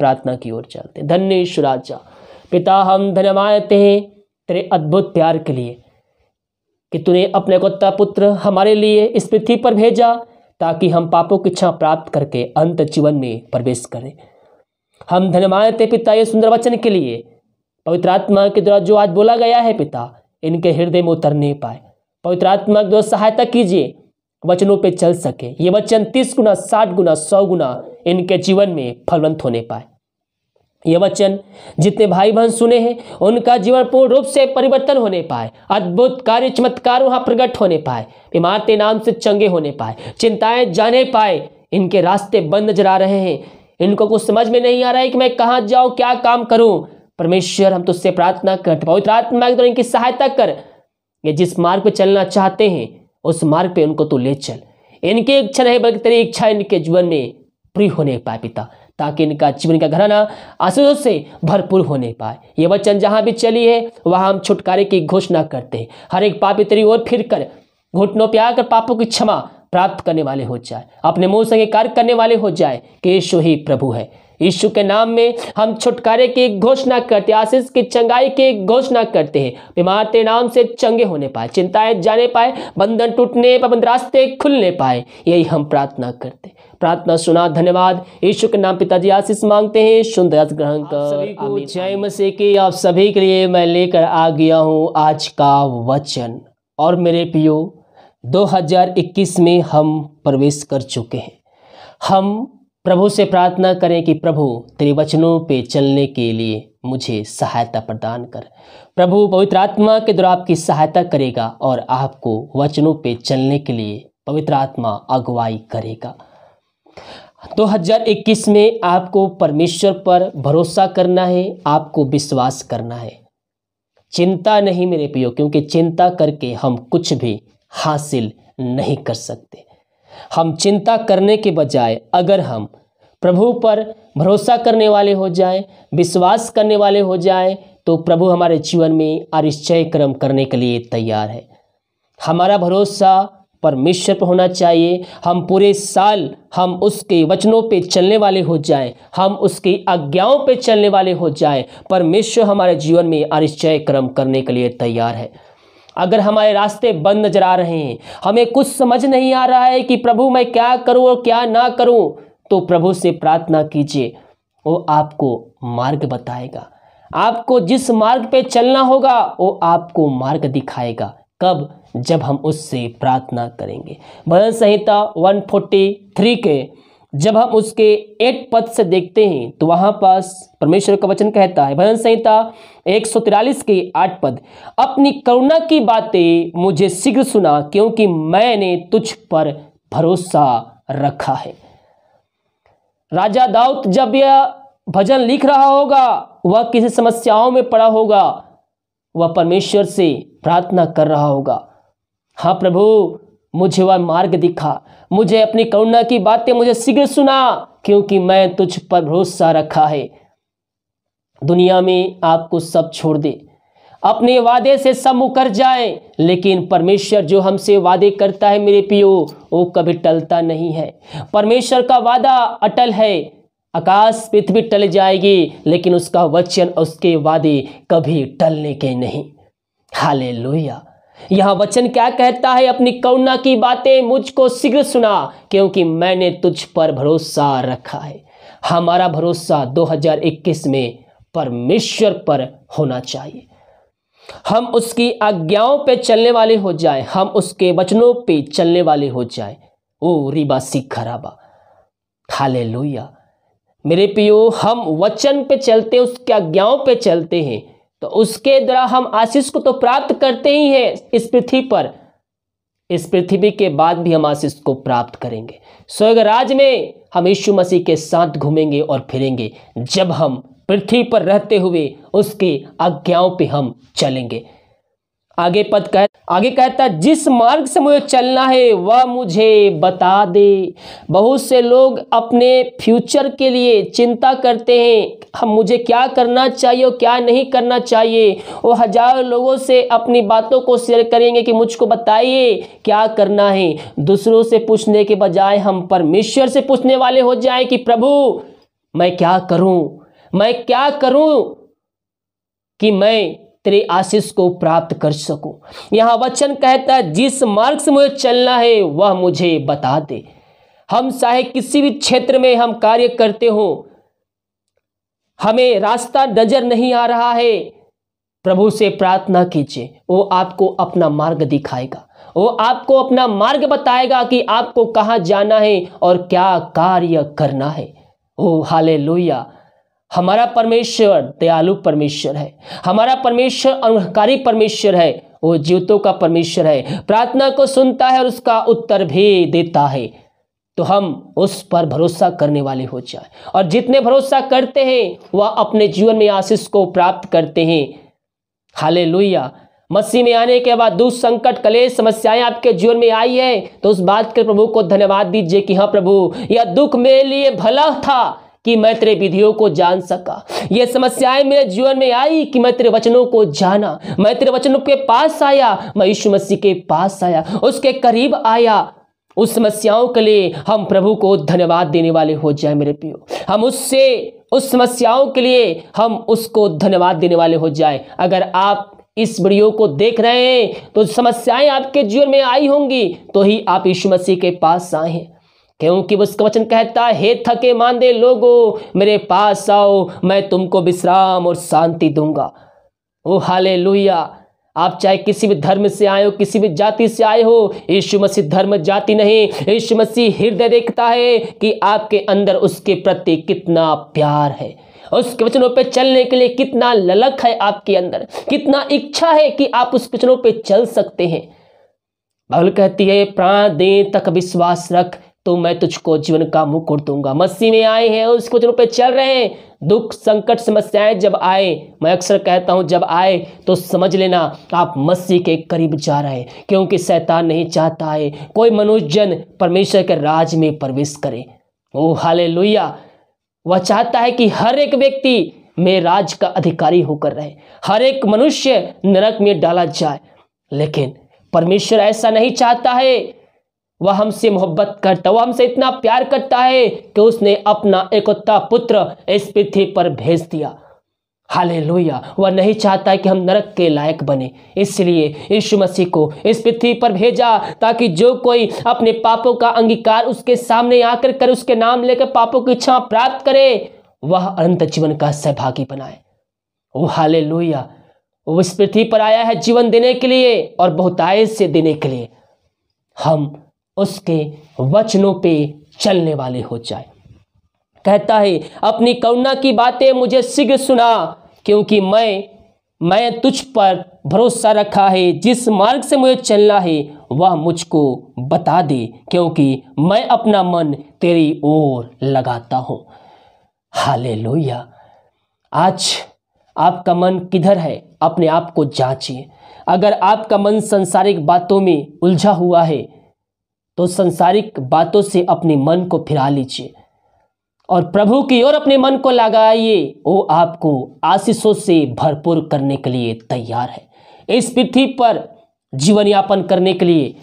प्रार्थना की ओर चलते हैं धन्य ईश्वराचा पिता हम धन्यवाद हैं तेरे अद्भुत प्यार के लिए कि तूने अपने कुत्ता पुत्र हमारे लिए इस पृथ्वी पर भेजा ताकि हम पापों की इच्छा प्राप्त करके अंत जीवन में प्रवेश करें हम धन्यवाद पिता ये सुंदर वचन के लिए पवित्र आत्मा के द्वारा जो आज बोला गया है पिता इनके हृदय में उतर नहीं पाए पवित्र आत्मा के द्वारा सहायता कीजिए वचनों पे चल सके ये वचन तीस गुना साठ गुना सौ गुना इनके जीवन में फलवंत होने पाए ये वचन जितने भाई बहन सुने हैं उनका जीवन पूर्ण रूप से परिवर्तन होने पाए अद्भुत कार्य चमत्कार वहाँ प्रकट होने पाए बीमार के नाम से चंगे होने पाए चिंताएं जाने पाए इनके रास्ते बंद नजर आ रहे हैं इनको कुछ समझ में नहीं आ रहा है कि मैं कहाँ जाऊँ क्या काम करूँ परमेश्वर हम तुझसे प्रार्थना कर पवित्र आत्मा के द्वारा इनकी सहायता कर ये जिस मार्ग पर चलना चाहते हैं उस मार्ग पर उनको तू ले चल इनकी इच्छा नहीं बल्कि तेरी इच्छा इनके जीवन में पूरी होने पाए पिता ताकि इनका जीवन का घराना आशीषों से भरपूर होने पाए ये वचन जहाँ भी चली है वहाँ हम छुटकारे की घोषणा करते हैं हर एक पापी तेरी ओर फिर कर घुटनों पर आकर पापों की क्षमा प्राप्त करने वाले हो जाए अपने मुंह से कार्य करने वाले हो जाए कि यीशु ही प्रभु है यीशु के नाम में हम छुटकारे की घोषणा करते आशीष की चंगाई की घोषणा करते हैं बीमार तेरे नाम से चंगे होने पाए चिंताएं जाने पाए बंधन टूटने पर बंद रास्ते खुलने पाए यही हम प्रार्थना करते हैं प्रार्थना सुना धन्यवाद यीशु के नाम पिताजी आशीष मांगते हैं सुंदर ग्रहण कर जय मसीह की आप सभी के लिए मैं लेकर आ गया हूँ आज का वचन और मेरे पियो 2021 में हम प्रवेश कर चुके हैं हम प्रभु से प्रार्थना करें कि प्रभु तेरे वचनों पे चलने के लिए मुझे सहायता प्रदान कर प्रभु पवित्र आत्मा के द्वारा आपकी सहायता करेगा और आपको वचनों पे चलने के लिए पवित्र आत्मा अगुवाई करेगा 2021 में आपको परमेश्वर पर भरोसा करना है आपको विश्वास करना है चिंता नहीं मेरे पियो क्योंकि चिंता करके हम कुछ भी हासिल नहीं कर सकते हम चिंता करने के बजाय अगर हम प्रभु पर भरोसा करने वाले हो जाएं विश्वास करने वाले हो जाएं तो प्रभु हमारे जीवन में आरिश्चय क्रम करने के लिए तैयार है हमारा भरोसा परमेश्वर पर होना चाहिए हम पूरे साल हम उसके वचनों पे चलने वाले हो जाएं हम उसकी आज्ञाओं पे चलने वाले हो जाएं परमेश्वर हमारे जीवन में आरिश्चय क्रम करने के लिए तैयार है अगर हमारे रास्ते बंद नजर आ रहे हैं हमें कुछ समझ नहीं आ रहा है कि प्रभु मैं क्या करूं और क्या ना करूं तो प्रभु से प्रार्थना कीजिए वो आपको मार्ग बताएगा आपको जिस मार्ग पे चलना होगा वो आपको मार्ग दिखाएगा कब जब हम उससे प्रार्थना करेंगे भजन संहिता 143 के जब हम उसके एक पद से देखते हैं तो वहां पास परमेश्वर का वचन कहता है भजन संहिता एक सौ तिरालीस के आठ पद अपनी करुणा की बातें मुझे शीघ्र सुना क्योंकि मैंने तुझ पर भरोसा रखा है राजा दाऊद जब यह भजन लिख रहा होगा वह किसी समस्याओं में पड़ा होगा वह परमेश्वर से प्रार्थना कर रहा होगा हाँ प्रभु मुझे वह मार्ग दिखा मुझे अपनी करुणा की बातें मुझे शीघ्र सुना क्योंकि मैं तुझ पर भरोसा रखा है दुनिया में आपको सब छोड़ दे अपने वादे से सब मुकर जाए लेकिन परमेश्वर जो हमसे वादे करता है मेरे पियो वो कभी टलता नहीं है परमेश्वर का वादा अटल है आकाश पृथ्वी टल जाएगी लेकिन उसका वचन उसके वादे कभी टलने के नहीं हाले लोहिया यहां वचन क्या कहता है अपनी करुणा की बातें मुझको शीघ्र सुना क्योंकि मैंने तुझ पर भरोसा रखा है हमारा भरोसा 2021 में परमेश्वर पर होना चाहिए हम उसकी आज्ञाओं पे चलने वाले हो जाएं हम उसके वचनों पे चलने वाले हो जाएं ओ रिबा सिख खराबा हाले मेरे पियो हम वचन पे चलते उसके आज्ञाओं पे चलते हैं तो उसके द्वारा हम आशीष को तो प्राप्त करते ही हैं इस पृथ्वी पर इस पृथ्वी के बाद भी हम आशीष को प्राप्त करेंगे स्वर्गराज में हम यीशु मसीह के साथ घूमेंगे और फिरेंगे जब हम पृथ्वी पर रहते हुए उसकी आज्ञाओं पे हम चलेंगे आगे पद कह आगे कहता है जिस मार्ग से मुझे चलना है वह मुझे बता दे बहुत से लोग अपने फ्यूचर के लिए चिंता करते हैं हम मुझे क्या करना चाहिए और क्या नहीं करना चाहिए वो हजारों लोगों से अपनी बातों को शेयर करेंगे कि मुझको बताइए क्या करना है दूसरों से पूछने के बजाय हम परमेश्वर से पूछने वाले हो जाए कि प्रभु मैं क्या करूं मैं क्या करूं कि मैं तेरे आशीष को प्राप्त कर सकूं यहाँ वचन कहता है जिस मार्ग से मुझे चलना है वह मुझे बता दे हम चाहे किसी भी क्षेत्र में हम कार्य करते हो हमें रास्ता नजर नहीं आ रहा है प्रभु से प्रार्थना कीजिए वो आपको अपना मार्ग दिखाएगा वो आपको अपना मार्ग बताएगा कि आपको कहाँ जाना है और क्या कार्य करना है ओ हाले लोहिया हमारा परमेश्वर दयालु परमेश्वर है हमारा परमेश्वर अनुकारी परमेश्वर है वो जीवतों का परमेश्वर है प्रार्थना को सुनता है और उसका उत्तर भी देता है तो हम उस पर भरोसा करने वाले हो जाए और जितने भरोसा करते हैं वह अपने जीवन में आशीष को प्राप्त करते हैं हाले मसीह में आने के बाद दुख संकट कलेश समस्याएं आपके जीवन में आई है तो उस बात के प्रभु को धन्यवाद दीजिए कि हाँ प्रभु यह दुख मेरे लिए भला था कि मैं तेरे विधियों को जान सका ये समस्याएं मेरे जीवन में आई कि मैं तेरे वचनों को जाना मैं तेरे वचनों के पास आया मैं यीशु मसीह के पास आया उसके करीब आया उस समस्याओं के लिए हम प्रभु को धन्यवाद देने वाले हो जाए मेरे पियो हम उससे उस समस्याओं के लिए हम उसको धन्यवाद देने वाले हो जाए अगर आप इस वीडियो को देख रहे हैं तो समस्याएं आपके जीवन में आई होंगी तो ही आप यीशु मसीह के पास आए हैं क्योंकि उसका वचन कहता हे थके मांदे लोगो मेरे पास आओ मैं तुमको विश्राम और शांति दूंगा ओ हाले आप चाहे किसी भी धर्म से आए हो किसी भी जाति से आए हो यीशु मसीह धर्म जाति नहीं यीशु मसीह हृदय देखता है कि आपके अंदर उसके प्रति कितना प्यार है उसके वचनों पे चलने के लिए कितना ललक है आपके अंदर कितना इच्छा है कि आप उस वचनों पे चल सकते हैं बाइबल कहती है प्राण दे तक विश्वास रख तो मैं तुझको जीवन का मुंह खोड़ दूंगा मसीह में आए हैं और उसको वचनों पे चल रहे हैं दुख संकट समस्याएं जब आए मैं अक्सर कहता हूं जब आए तो समझ लेना आप मसीह के करीब जा रहे हैं क्योंकि शैतान नहीं चाहता है कोई जन परमेश्वर के राज में प्रवेश करे ओ हाले वह चाहता है कि हर एक व्यक्ति में राज का अधिकारी होकर रहे हर एक मनुष्य नरक में डाला जाए लेकिन परमेश्वर ऐसा नहीं चाहता है वह हमसे मोहब्बत करता वह हमसे इतना प्यार करता है कि उसने अपना एकता पुत्र इस पृथ्वी पर भेज दिया हाले लोहिया वह नहीं चाहता कि हम नरक के लायक बने इसलिए यीशु मसीह को इस पृथ्वी पर भेजा ताकि जो कोई अपने पापों का अंगीकार उसके सामने आकर कर उसके नाम लेकर पापों की इच्छा प्राप्त करे वह अनंत जीवन का सहभागी बनाए वो हाले लोहिया वो इस पृथ्वी पर आया है जीवन देने के लिए और बहुताय से देने के लिए हम उसके वचनों पे चलने वाले हो जाए कहता है अपनी करुणा की बातें मुझे शीघ्र सुना क्योंकि मैं मैं तुझ पर भरोसा रखा है जिस मार्ग से मुझे चलना है वह मुझको बता दे क्योंकि मैं अपना मन तेरी ओर लगाता हूँ हाले आज आपका मन किधर है अपने आप को जांचिए अगर आपका मन संसारिक बातों में उलझा हुआ है तो संसारिक बातों से अपने मन को फिरा लीजिए और प्रभु की ओर अपने मन को लगाइए वो आपको आशीषों से भरपूर करने के लिए तैयार है इस पृथ्वी पर जीवन यापन करने के लिए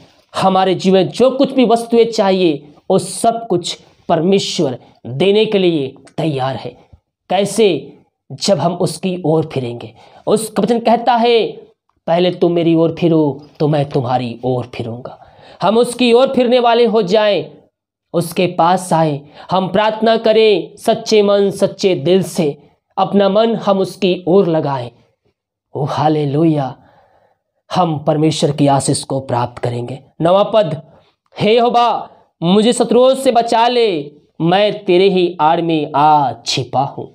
हमारे जीवन जो कुछ भी वस्तुएं चाहिए वो सब कुछ परमेश्वर देने के लिए तैयार है कैसे जब हम उसकी ओर फिरेंगे उस वचन कहता है पहले तुम मेरी ओर फिरो तो मैं तुम्हारी ओर फिरूंगा हम उसकी ओर फिरने वाले हो जाएं उसके पास आए हम प्रार्थना करें सच्चे मन सच्चे दिल से अपना मन हम उसकी ओर लगाएं ओ हाले हम परमेश्वर की आशीष को प्राप्त करेंगे नवापद हे होबा मुझे शत्रुओं से बचा ले मैं तेरे ही आड़ में आ छिपा हूं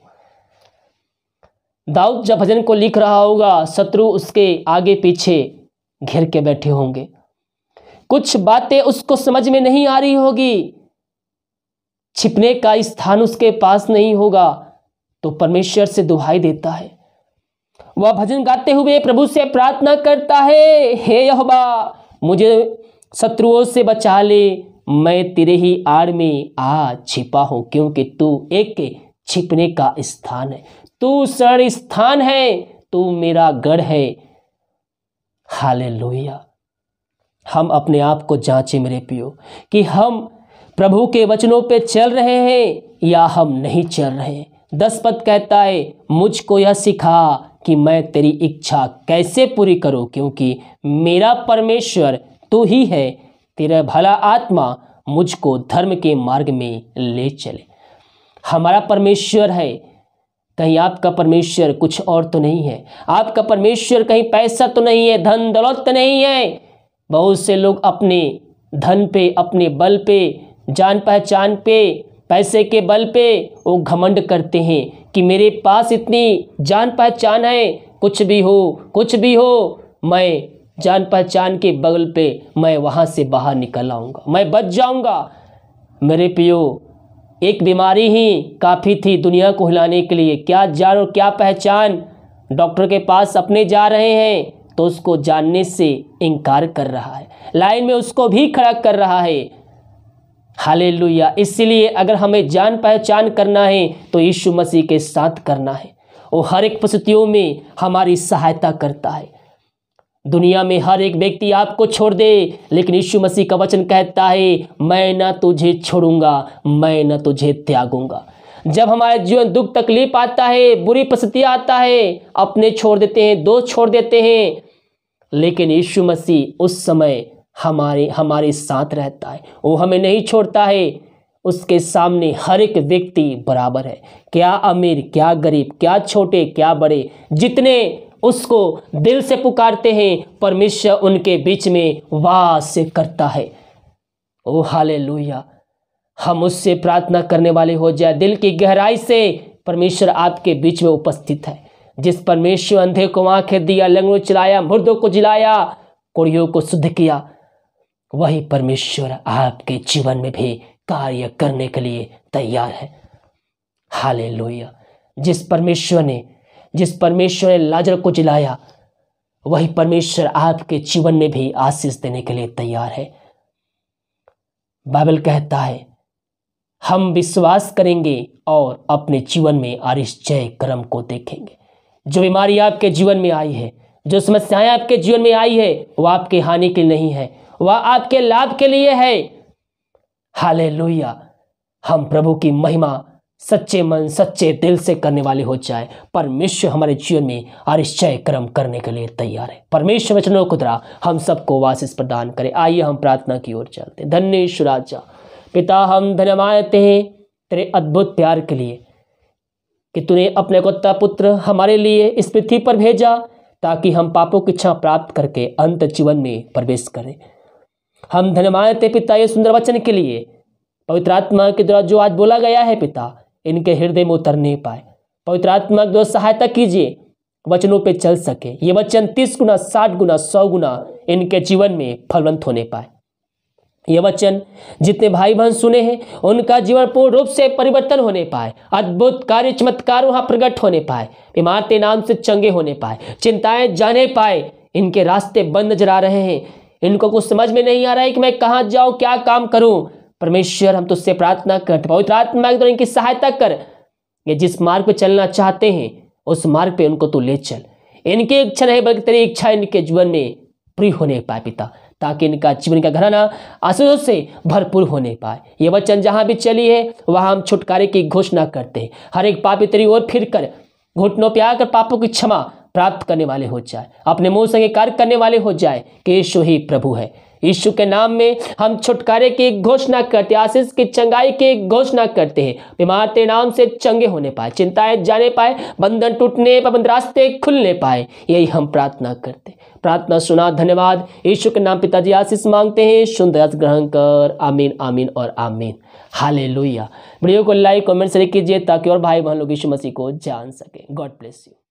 दाऊद जब भजन को लिख रहा होगा शत्रु उसके आगे पीछे घेर के बैठे होंगे कुछ बातें उसको समझ में नहीं आ रही होगी छिपने का स्थान उसके पास नहीं होगा तो परमेश्वर से दुहाई देता है वह भजन गाते हुए प्रभु से प्रार्थना करता है हे यहोवा मुझे शत्रुओं से बचा ले मैं तेरे ही आड़ में आ छिपा हूं क्योंकि तू एक छिपने का स्थान है तू शरण स्थान है तू मेरा गढ़ है हाले लोहिया हम अपने आप को जांचें मेरे पियो कि हम प्रभु के वचनों पे चल रहे हैं या हम नहीं चल रहे दस पद कहता है मुझको यह सिखा कि मैं तेरी इच्छा कैसे पूरी करूं क्योंकि मेरा परमेश्वर तू ही है तेरा भला आत्मा मुझको धर्म के मार्ग में ले चले हमारा परमेश्वर है कहीं आपका परमेश्वर कुछ और तो नहीं है आपका परमेश्वर कहीं पैसा तो नहीं है धन दौलत तो नहीं है बहुत से लोग अपने धन पे अपने बल पे जान पहचान पे पैसे के बल पे वो घमंड करते हैं कि मेरे पास इतनी जान पहचान है कुछ भी हो कुछ भी हो मैं जान पहचान के बगल पे मैं वहाँ से बाहर निकल आऊँगा मैं बच जाऊँगा मेरे पियो एक बीमारी ही काफ़ी थी दुनिया को हिलाने के लिए क्या जान और क्या पहचान डॉक्टर के पास अपने जा रहे हैं तो उसको जानने से इनकार कर रहा है लाइन में उसको भी खड़ा कर रहा है हालेलुया इसलिए अगर हमें जान पहचान करना है तो यीशु मसीह के साथ करना है वो हर एक परिस्थितियों में हमारी सहायता करता है दुनिया में हर एक व्यक्ति आपको छोड़ दे लेकिन यीशु मसीह का वचन कहता है मैं ना तुझे छोड़ूंगा मैं ना तुझे त्यागूंगा जब हमारे जीवन दुख तकलीफ आता है बुरी परिस्थितियाँ आता है अपने छोड़ देते हैं दोस्त छोड़ देते हैं लेकिन यीशु मसीह उस समय हमारे हमारे साथ रहता है वो हमें नहीं छोड़ता है उसके सामने हर एक व्यक्ति बराबर है क्या अमीर क्या गरीब क्या छोटे क्या बड़े जितने उसको दिल से पुकारते हैं परमेश्वर उनके बीच में वास करता है ओ हाले हम उससे प्रार्थना करने वाले हो जाए दिल की गहराई से परमेश्वर आपके बीच में उपस्थित है जिस परमेश्वर अंधे को आंखें दिया लंगड़ो चलाया मुर्दों को जिलाया कुड़ियों को शुद्ध किया वही परमेश्वर आपके जीवन में भी कार्य करने के लिए तैयार है हाले जिस परमेश्वर ने जिस परमेश्वर ने लाजर को जिलाया वही परमेश्वर आपके जीवन में भी आशीष देने के लिए तैयार है बाइबल कहता है हम विश्वास करेंगे और अपने जीवन में आरिश्चय कर्म को देखेंगे जो बीमारी आपके जीवन में आई है जो समस्याएं आपके जीवन में आई है वह आपके हानि के नहीं है वह आपके लाभ के लिए है हाले हम प्रभु की महिमा सच्चे मन सच्चे दिल से करने वाले हो जाए परमेश्वर हमारे जीवन में आरिश्चय कर्म करने के लिए तैयार है परमेश्वर वचनों को द्वारा हम सबको वासिस प्रदान करें आइए हम प्रार्थना की ओर चलते धन्य राजा पिता हम धन्यवाद हैं तेरे अद्भुत प्यार के लिए कि तूने अपने कुत्ता पुत्र हमारे लिए इस पृथ्वी पर भेजा ताकि हम पापों की इच्छा प्राप्त करके अंत जीवन में प्रवेश करें हम धन्यवाद थे पिता ये सुंदर वचन के लिए पवित्र आत्मा के द्वारा जो आज बोला गया है पिता इनके हृदय में उतर नहीं पाए पवित्र आत्मा के द्वारा सहायता कीजिए वचनों पे चल सके ये वचन तीस गुना साठ गुना सौ गुना इनके जीवन में फलवंत होने पाए ये वचन जितने भाई बहन सुने हैं उनका जीवन पूर्ण रूप से परिवर्तन होने पाए अद्भुत कार्य चमत्कार वहाँ प्रकट होने पाए बीमार के नाम से चंगे होने पाए चिंताएं जाने पाए इनके रास्ते बंद नजर आ रहे हैं इनको कुछ समझ में नहीं आ रहा है कि मैं कहाँ जाऊँ क्या काम करूँ परमेश्वर हम तुझसे प्रार्थना कर पवित्र आत्मा के द्वारा इनकी सहायता कर ये जिस मार्ग पर चलना चाहते हैं उस मार्ग पर उनको तू ले चल इनकी इच्छा नहीं बल्कि तेरी इच्छा इनके जीवन में पूरी होने पाए पिता ताकि इनका जीवन का घराना आशीषों से भरपूर होने पाए ये वचन जहाँ भी चली है वहाँ हम छुटकारे की घोषणा करते हैं हर एक पापी तेरी ओर फिर कर घुटनों पर आकर पापों की क्षमा प्राप्त करने वाले हो जाए अपने मुंह संगे कार्य करने वाले हो जाए कि यीशु ही प्रभु है यीशु के नाम में हम छुटकारे की घोषणा करते आशीष की चंगाई की घोषणा करते हैं बीमार तेरे नाम से चंगे होने पाए चिंताएं जाने पाए बंधन टूटने बंद रास्ते खुलने पाए यही हम प्रार्थना करते प्रार्थना सुना धन्यवाद यीशु के नाम पिताजी आशीष मांगते हैं सुंदर ग्रहण कर आमीन आमीन और आमीन हाले वीडियो को लाइक कॉमेंट शेयर कीजिए ताकि और भाई बहन लोग यीशु मसीह को जान सके गॉड ब्लेस यू